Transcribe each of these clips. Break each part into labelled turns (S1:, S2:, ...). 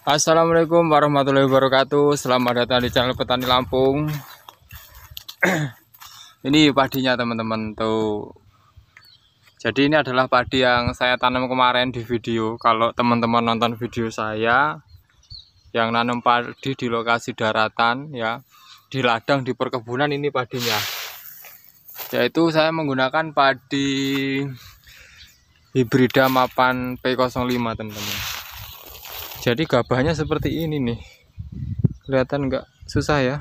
S1: Assalamualaikum warahmatullahi wabarakatuh Selamat datang di channel Petani Lampung Ini padinya teman-teman tuh Jadi ini adalah padi yang saya tanam kemarin di video Kalau teman-teman nonton video saya Yang nanam padi di lokasi daratan ya Di ladang di perkebunan ini padinya Yaitu saya menggunakan padi Hibrida mapan P05 teman-teman jadi gabahnya seperti ini nih kelihatan nggak susah ya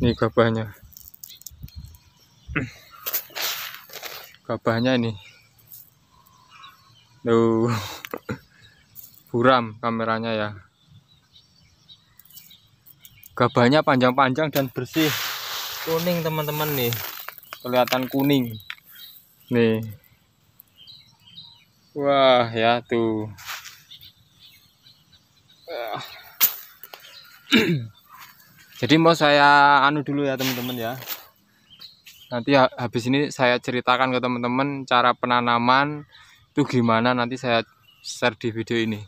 S1: ini gabahnya gabahnya ini, Duh. buram kameranya ya gabahnya panjang-panjang dan bersih kuning teman-teman nih kelihatan kuning nih wah ya tuh Eh. jadi mau saya anu dulu ya teman-teman ya nanti habis ini saya ceritakan ke teman-teman cara penanaman itu gimana nanti saya share di video ini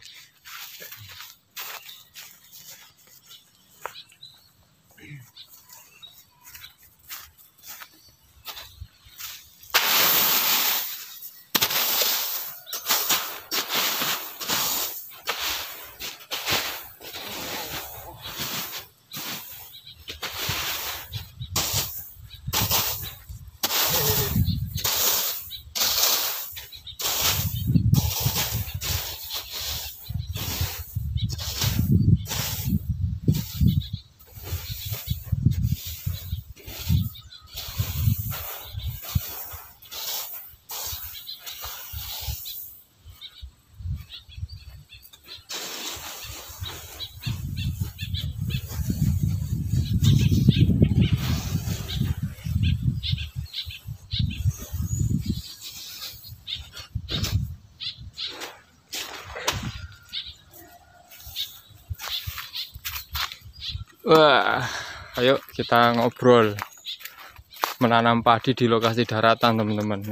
S1: Wah, ayo kita ngobrol menanam padi di lokasi daratan, teman-teman.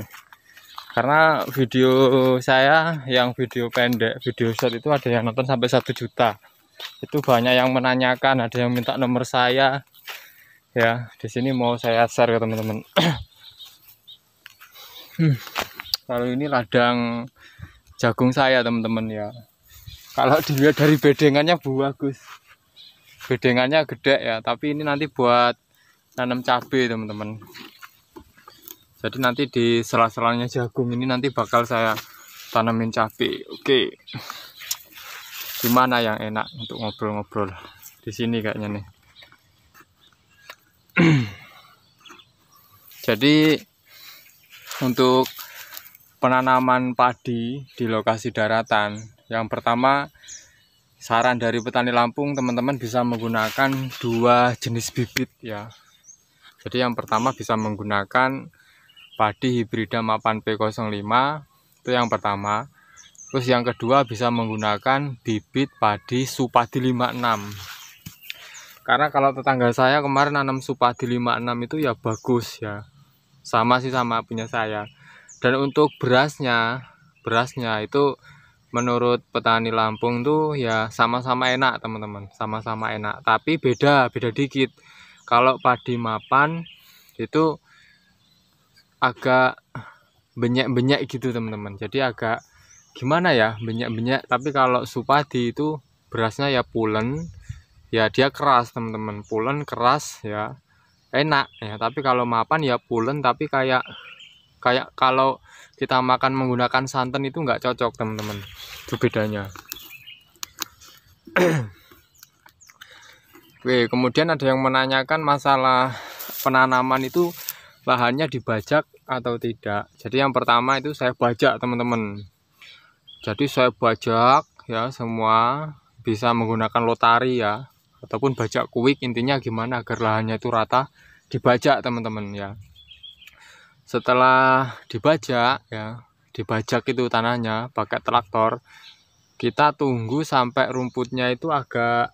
S1: Karena video saya yang video pendek, video short itu ada yang nonton sampai satu juta. Itu banyak yang menanyakan, ada yang minta nomor saya. Ya, di sini mau saya share ke teman-teman. hmm. ini ladang jagung saya, teman-teman ya.
S2: Kalau dilihat
S1: dari bedengannya bagus bedengannya gede ya tapi ini nanti buat nanam cabai teman-teman jadi nanti di sela-selanya jagung ini nanti bakal saya tanamin cabai oke gimana yang enak untuk ngobrol-ngobrol di sini kayaknya nih jadi untuk penanaman padi di lokasi daratan yang pertama saran dari petani Lampung teman-teman bisa menggunakan dua jenis bibit ya jadi yang pertama bisa menggunakan padi hibrida mapan P05 itu yang pertama terus yang kedua bisa menggunakan bibit padi supadi 56 karena kalau tetangga saya kemarin nanam supadi 56 itu ya bagus ya sama sih sama punya saya dan untuk berasnya berasnya itu menurut petani Lampung tuh ya sama-sama enak teman-teman sama-sama enak tapi beda beda dikit kalau padi mapan itu agak benyak-benyak gitu teman-teman jadi agak gimana ya benyak-benyak tapi kalau supadi itu berasnya ya pulen ya dia keras teman-teman pulen keras ya enak ya tapi kalau mapan ya pulen tapi kayak kayak kalau kita makan menggunakan santan itu nggak cocok teman-teman itu bedanya Oke, kemudian ada yang menanyakan masalah penanaman itu lahannya dibajak atau tidak. Jadi yang pertama itu saya bajak teman-teman. Jadi saya bajak ya semua bisa menggunakan lotari ya ataupun bajak kuik intinya gimana agar lahannya itu rata dibajak teman-teman ya setelah dibajak ya dibajak itu tanahnya pakai traktor kita tunggu sampai rumputnya itu agak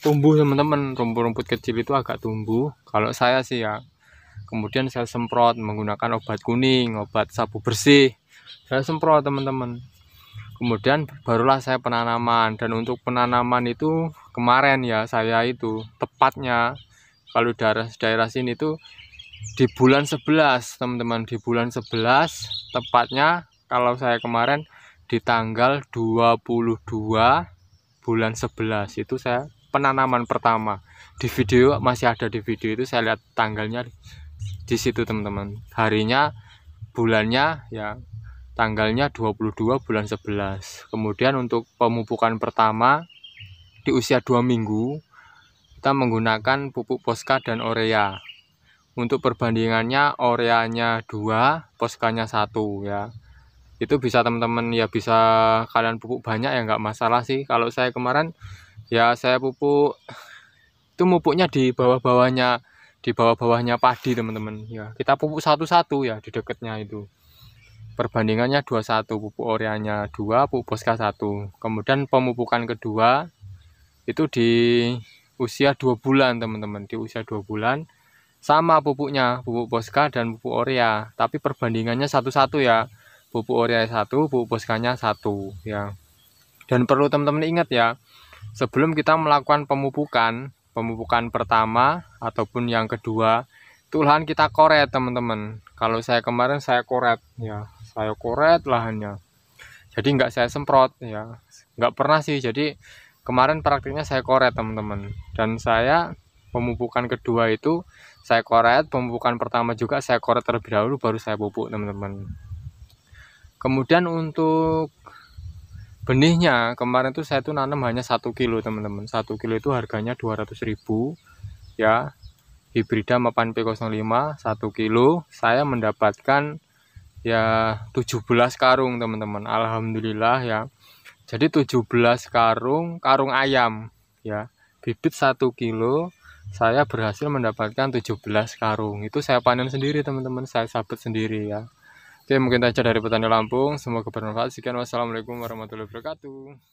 S1: tumbuh teman-teman rumput-rumput kecil itu agak tumbuh kalau saya sih ya kemudian saya semprot menggunakan obat kuning obat sabu bersih saya semprot teman-teman kemudian barulah saya penanaman dan untuk penanaman itu kemarin ya saya itu tepatnya kalau daerah daerah sini itu di bulan 11 teman-teman di bulan 11 tepatnya kalau saya kemarin di tanggal 22 bulan 11 itu saya penanaman pertama di video masih ada di video itu saya lihat tanggalnya di situ teman-teman harinya bulannya ya tanggalnya 22 bulan 11 kemudian untuk pemupukan pertama di usia 2 minggu kita menggunakan pupuk poska dan orea untuk perbandingannya oreanya dua poskanya satu ya itu bisa teman-teman ya bisa kalian pupuk banyak ya nggak masalah sih kalau saya kemarin ya saya pupuk itu pupuknya di bawah-bawahnya di bawah-bawahnya padi teman-teman ya kita pupuk satu-satu ya di dekatnya itu perbandingannya 21 pupuk oreanya 2 pupuk poska 1 kemudian pemupukan kedua itu di usia dua bulan teman-teman di usia dua bulan sama pupuknya pupuk boska dan pupuk orea tapi perbandingannya satu-satu ya pupuk orea satu pupuk boskanya satu ya dan perlu teman-teman ingat ya sebelum kita melakukan pemupukan pemupukan pertama ataupun yang kedua itu lahan kita koret teman-teman kalau saya kemarin saya koret ya saya koret lahannya jadi nggak saya semprot ya nggak pernah sih jadi kemarin praktiknya saya koret teman-teman dan saya pemupukan kedua itu saya koret pemupukan pertama juga saya koret terlebih dahulu baru saya pupuk teman-teman kemudian untuk benihnya kemarin itu saya tuh nanam hanya satu kilo teman-teman satu kilo itu harganya ribu ya hibrida mapan P05 satu kilo saya mendapatkan ya 17 karung teman-teman Alhamdulillah ya jadi 17 karung karung ayam ya bibit satu kilo saya berhasil mendapatkan 17 karung itu saya panen sendiri teman-teman saya sabet sendiri ya oke mungkin saja dari petani Lampung semoga bermanfaat sekian wassalamualaikum warahmatullahi wabarakatuh